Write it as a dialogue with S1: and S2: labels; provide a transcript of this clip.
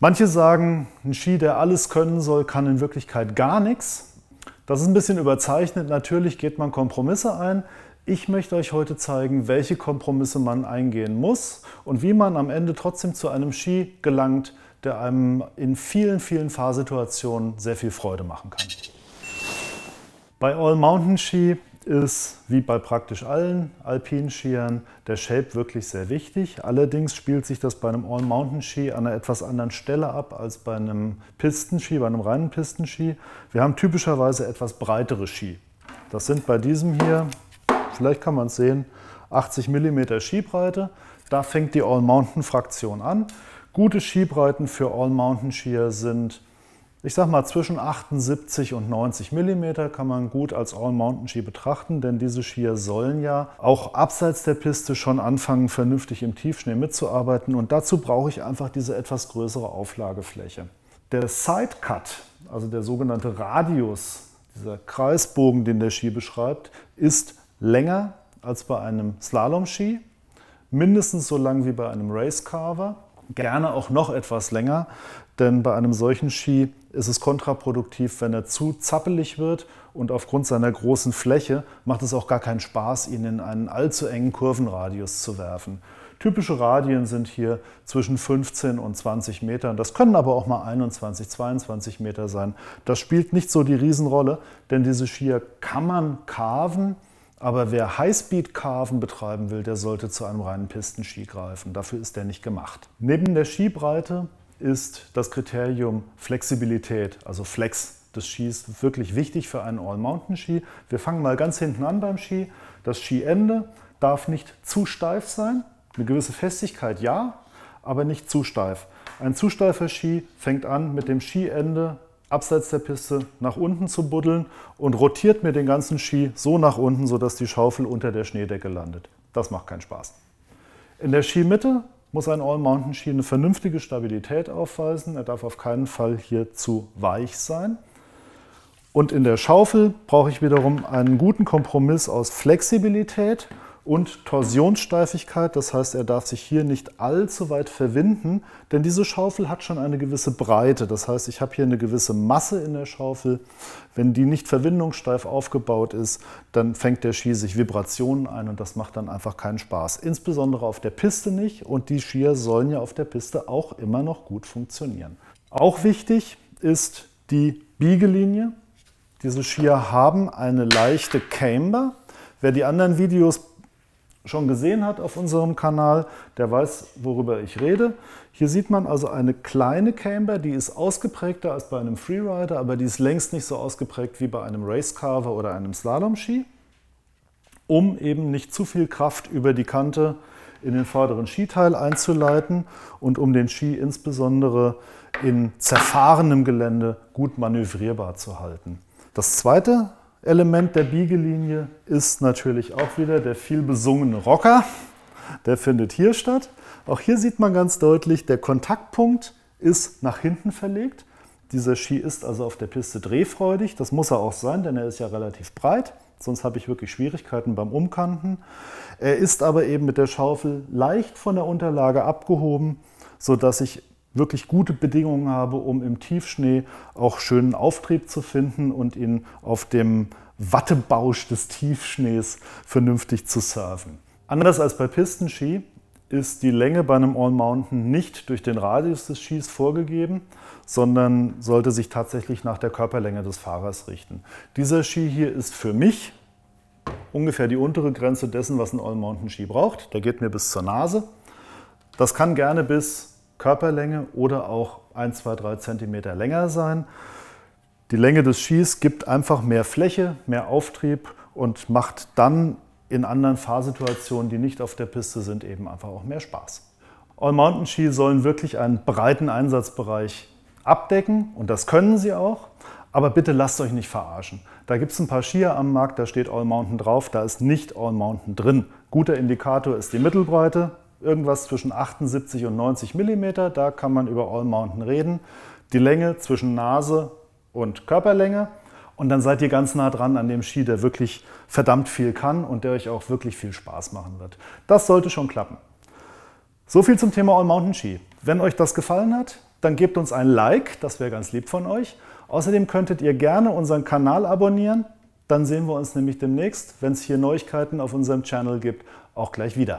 S1: Manche sagen, ein Ski, der alles können soll, kann in Wirklichkeit gar nichts. Das ist ein bisschen überzeichnet. Natürlich geht man Kompromisse ein. Ich möchte euch heute zeigen, welche Kompromisse man eingehen muss und wie man am Ende trotzdem zu einem Ski gelangt, der einem in vielen, vielen Fahrsituationen sehr viel Freude machen kann. Bei All Mountain Ski ist wie bei praktisch allen alpinen Skiern der Shape wirklich sehr wichtig. Allerdings spielt sich das bei einem All-Mountain-Ski an einer etwas anderen Stelle ab als bei einem Pistenski, bei einem reinen Pistenski. Wir haben typischerweise etwas breitere Ski. Das sind bei diesem hier, vielleicht kann man es sehen, 80 mm Skibreite. Da fängt die All-Mountain-Fraktion an. Gute Skibreiten für All-Mountain-Skier sind ich sag mal, zwischen 78 und 90 mm kann man gut als All-Mountain-Ski betrachten, denn diese Skier sollen ja auch abseits der Piste schon anfangen, vernünftig im Tiefschnee mitzuarbeiten. Und dazu brauche ich einfach diese etwas größere Auflagefläche. Der Sidecut, also der sogenannte Radius, dieser Kreisbogen, den der Ski beschreibt, ist länger als bei einem Slalom-Ski, mindestens so lang wie bei einem Race-Carver gerne auch noch etwas länger, denn bei einem solchen Ski ist es kontraproduktiv, wenn er zu zappelig wird und aufgrund seiner großen Fläche macht es auch gar keinen Spaß, ihn in einen allzu engen Kurvenradius zu werfen. Typische Radien sind hier zwischen 15 und 20 Metern. Das können aber auch mal 21, 22 Meter sein. Das spielt nicht so die Riesenrolle, denn diese Skier kann man carven aber wer Highspeed-Carven betreiben will, der sollte zu einem reinen Pistenski greifen. Dafür ist der nicht gemacht. Neben der Skibreite ist das Kriterium Flexibilität, also Flex des Skis, wirklich wichtig für einen All-Mountain-Ski. Wir fangen mal ganz hinten an beim Ski. Das Skiende darf nicht zu steif sein. Eine gewisse Festigkeit ja, aber nicht zu steif. Ein zu steifer Ski fängt an mit dem Skiende abseits der Piste nach unten zu buddeln und rotiert mir den ganzen Ski so nach unten, sodass die Schaufel unter der Schneedecke landet. Das macht keinen Spaß. In der Skimitte muss ein All-Mountain-Ski eine vernünftige Stabilität aufweisen. Er darf auf keinen Fall hier zu weich sein. Und in der Schaufel brauche ich wiederum einen guten Kompromiss aus Flexibilität und Torsionssteifigkeit, das heißt, er darf sich hier nicht allzu weit verwinden, denn diese Schaufel hat schon eine gewisse Breite, das heißt, ich habe hier eine gewisse Masse in der Schaufel. Wenn die nicht verwindungssteif aufgebaut ist, dann fängt der Ski sich Vibrationen ein und das macht dann einfach keinen Spaß, insbesondere auf der Piste nicht und die Skier sollen ja auf der Piste auch immer noch gut funktionieren. Auch wichtig ist die Biegelinie. Diese Skier haben eine leichte Camber. Wer die anderen Videos schon gesehen hat auf unserem Kanal, der weiß, worüber ich rede. Hier sieht man also eine kleine Camber, die ist ausgeprägter als bei einem Freerider, aber die ist längst nicht so ausgeprägt wie bei einem Racecarver oder einem Slalom-Ski, um eben nicht zu viel Kraft über die Kante in den vorderen Skiteil einzuleiten und um den Ski insbesondere in zerfahrenem Gelände gut manövrierbar zu halten. Das zweite Element der Biegelinie ist natürlich auch wieder der viel besungene Rocker. Der findet hier statt. Auch hier sieht man ganz deutlich, der Kontaktpunkt ist nach hinten verlegt. Dieser Ski ist also auf der Piste drehfreudig. Das muss er auch sein, denn er ist ja relativ breit. Sonst habe ich wirklich Schwierigkeiten beim Umkanten. Er ist aber eben mit der Schaufel leicht von der Unterlage abgehoben, sodass ich wirklich gute Bedingungen habe, um im Tiefschnee auch schönen Auftrieb zu finden und ihn auf dem Wattebausch des Tiefschnees vernünftig zu surfen. Anders als bei Pistenski ist die Länge bei einem All-Mountain nicht durch den Radius des Skis vorgegeben, sondern sollte sich tatsächlich nach der Körperlänge des Fahrers richten. Dieser Ski hier ist für mich ungefähr die untere Grenze dessen, was ein All-Mountain-Ski braucht. Der geht mir bis zur Nase. Das kann gerne bis Körperlänge oder auch 1, 2, 3 Zentimeter länger sein. Die Länge des Skis gibt einfach mehr Fläche, mehr Auftrieb und macht dann in anderen Fahrsituationen, die nicht auf der Piste sind, eben einfach auch mehr Spaß. All-Mountain-Ski sollen wirklich einen breiten Einsatzbereich abdecken und das können sie auch. Aber bitte lasst euch nicht verarschen. Da gibt es ein paar Skier am Markt, da steht All Mountain drauf, da ist nicht All Mountain drin. Guter Indikator ist die Mittelbreite, irgendwas zwischen 78 und 90 Millimeter. Da kann man über All Mountain reden. Die Länge zwischen Nase und Körperlänge. Und dann seid ihr ganz nah dran an dem Ski, der wirklich verdammt viel kann und der euch auch wirklich viel Spaß machen wird. Das sollte schon klappen. So viel zum Thema All Mountain Ski. Wenn euch das gefallen hat, dann gebt uns ein Like, das wäre ganz lieb von euch. Außerdem könntet ihr gerne unseren Kanal abonnieren, dann sehen wir uns nämlich demnächst, wenn es hier Neuigkeiten auf unserem Channel gibt, auch gleich wieder.